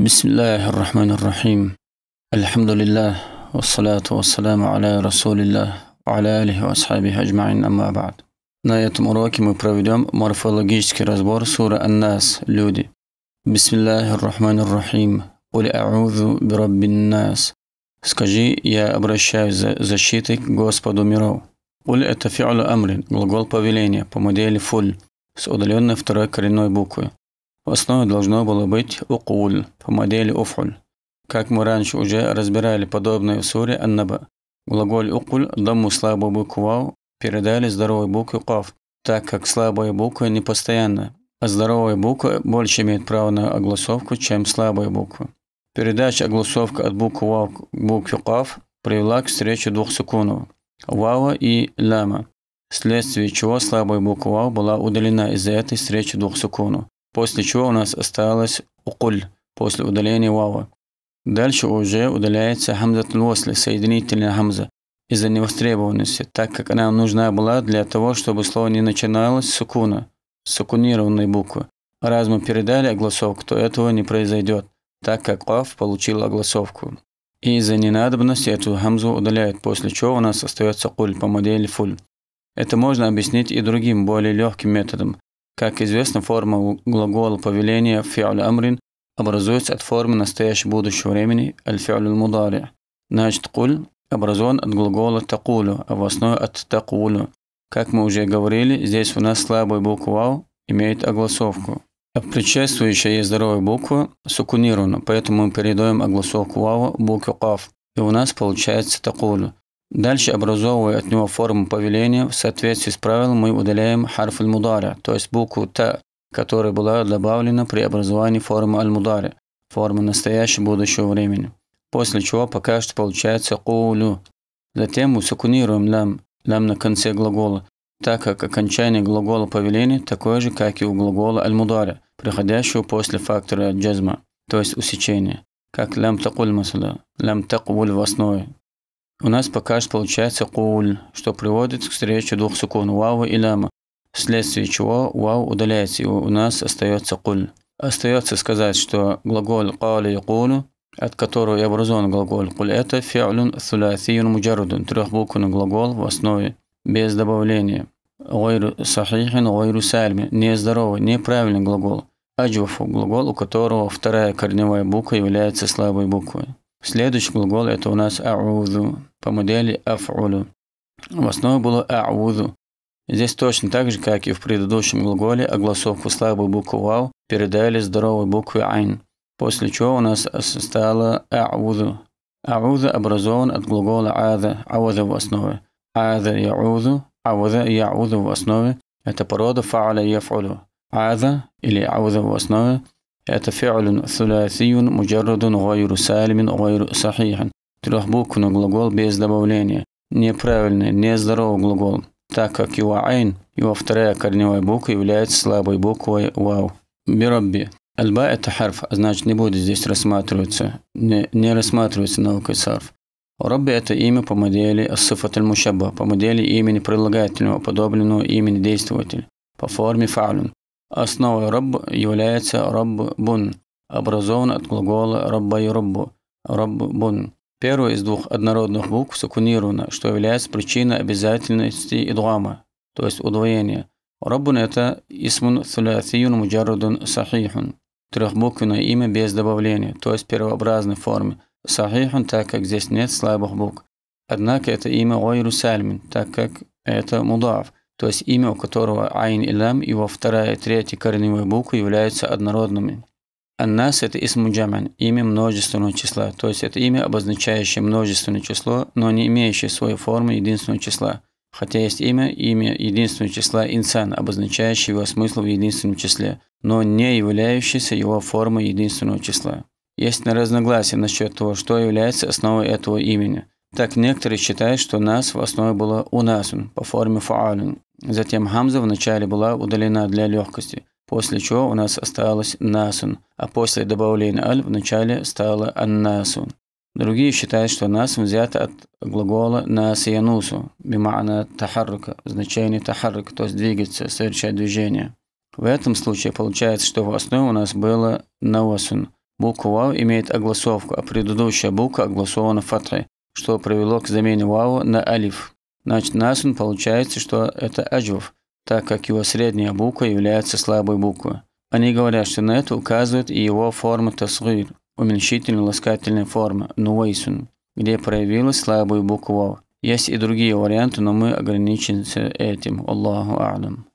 بسم الله الرحمن الرحيم الحمد لله والصلاة والسلام على رسول الله وعلى آله وأصحابه أجمعين أما بعد На этом уроке мы проведем морфологический разбор суры Ан-Нас «Люди». بسم الله الرحمن الرحيم قل أعوذ برب الناس Скажи, я обращаюсь за защитой к Господу миров. Уль – это фи'лю амрин, глагол повеления, по модели фуль, с удаленной второй коренной буквы. В основе должно было быть укуль. по модели «Уфуль». Как мы раньше уже разбирали подобное в суре «Аннаба». Глаголь «Укуль» дому слабую букву «Вау» передали здоровой букве «Кав», так как слабая буква не постоянна, а здоровая буква больше имеет право на огласовку, чем слабая буква. Передача огласовка от буквы «Вау» к букве «Кав» привела к встрече двух сукунов – «Вава» и «Лама», вследствие чего слабая буква «Вау» была удалена из-за этой встречи двух сукунов, после чего у нас осталась «Укуль» после удаления вава. Дальше уже удаляется хамзат восли, соединительная хамза, из-за невостребованности, так как она нужна была для того, чтобы слово не начиналось с сукуна, с сукунированной буквы. Раз мы передали огласовку, то этого не произойдет, так как Каф получил огласовку. И из-за ненадобности эту хамзу удаляют, после чего у нас остается куль по модели фуль. Это можно объяснить и другим, более легким методом. Как известно, форма глагола повеления фи'аль амрин Образуется от формы настоящего будущего времени аль-фи'лю мудари. Значит, куль образован от глагола такулю, а овостной от такулю. Как мы уже говорили, здесь у нас слабая буква вау имеет огласовку. А предшествующая ей здоровая буква сукунирована, поэтому мы передаем огласовку вау букву кав, и у нас получается такулю. Дальше, образовывая от него форму повеления, в соответствии с правилом мы удаляем харф аль то есть букву «та», которая была добавлена при образовании формы аль-мудари, формы настоящего будущего времени. После чего пока что получается «кулю». Затем мы сукунируем «лям», «лям» на конце глагола, так как окончание глагола повеления такое же, как и у глагола аль-мудари, приходящего после фактора джазма, то есть усечения, как «лям такуль масада», «лям такуль в основе». У нас пока что получается «куль», что приводит к встрече двух сукун «вава» и «ляма», вследствие чего вау удаляется, и у нас остается куль. Остается сказать, что глагол «кали якулю», от которого и образован глагол «куль», это фиалюн сулятиюн муджарудун, трехбуквенный глагол в основе, без добавления. Гойру сахихин, гойру сальми, нездоровый, неправильный глагол. Аджвафу – глагол, у которого вторая корневая буква является слабой буквой. Следующий глагол – это у нас аузу по модели афулю. В основе было аузу, Здесь точно так же, как и в предыдущем глаголе, огласовку слабой буквы «вау» передали здоровой букве «айн», после чего у нас стало «а'уду». «А'уду» образован от глагола «ада», «ауда» в основе. «Ада я'уду», «ауда» я'уду в основе. Это порода «фа'аля яф'улю». «Ада» или «ауда» в основе. Это фи'люн сулятиюн муджаррадун гайру салимин гайру сахихан. Трехбуквенный глагол без добавления. Неправильный, нездоровый глагол так как его айн, его вторая корневая буква, является слабой буквой вау. Бирабби. Альба – это харф, а значит не будет здесь рассматриваться, не, не рассматривается наукой сарф. рабби это имя по модели Ассифат аль по модели имени прилагательного, подобленного имени действователь, по форме фаулюн. Основой раб является раб Бун, образован от глагола Рабба и Раббу, Рабб Бун. Первая из двух однородных букв сукунирована, что является причиной обязательности идгама, то есть удвоения. Раббун – это исмун сулясиюн муджарудун сахихун. Трехбуквенное имя без добавления, то есть первообразной формы Сахихун, так как здесь нет слабых букв. Однако это имя Ойру Сальмин, так как это мудав, то есть имя, у которого Айн и Лам, его вторая и третья корневые буквы являются однородными. Нас – это исму имя множественного числа, то есть это имя, обозначающее множественное число, но не имеющее своей формы единственного числа. Хотя есть имя, имя единственного числа инсан, обозначающее его смысл в единственном числе, но не являющееся его формой единственного числа. Есть на разногласия насчет того, что является основой этого имени. Так некоторые считают, что нас в основе было унасун по форме фаалин. Затем хамза вначале была удалена для легкости – после чего у нас осталось «насун», а после добавления «аль» в начале стало «аннасун». Другие считают, что «насун» взято от глагола «насиянусу», бима'на тахарка, значение тахарка, то есть «двигаться», «совершать движение». В этом случае получается, что в основе у нас было «навасун». Буква «вау» имеет огласовку, а предыдущая буква огласована фатрой, что привело к замене «вау» на «алиф». Значит, «насун» получается, что это «аджвов», так как его средняя буква является слабой буквой. Они говорят, что на это указывает и его форма тасгир, уменьшительно-ласкательная форма, нуэйсун, где проявилась слабая буква Есть и другие варианты, но мы ограничимся этим. Аллаху Алам.